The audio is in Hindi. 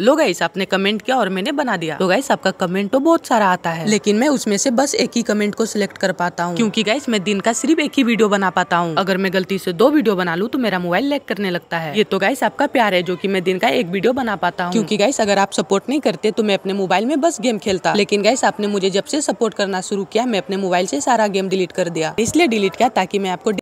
लो गाइस आपने कमेंट किया और मैंने बना दिया तो गाइस आपका कमेंट तो बहुत सारा आता है लेकिन मैं उसमें से बस एक ही कमेंट को सिलेक्ट कर पाता हूँ क्योंकि गाइस मैं दिन का सिर्फ एक ही वीडियो बना पाता हूँ अगर मैं गलती से दो वीडियो बना लूँ तो मेरा मोबाइल लैग करने लगता है ये तो गाइस आपका प्यार है जो की मैं दिन का एक वीडियो बना पाता हूँ क्यूँकी गाइस अगर आप सपोर्ट नहीं करते तो मैं अपने मोबाइल में बस गेम खेलता लेकिन गाइस आपने मुझे जब से सपोर्ट करना शुरू किया मैं अपने मोबाइल से सारा गेम डिलीट कर दिया इसलिए डिलीट किया ताकि मैं आपको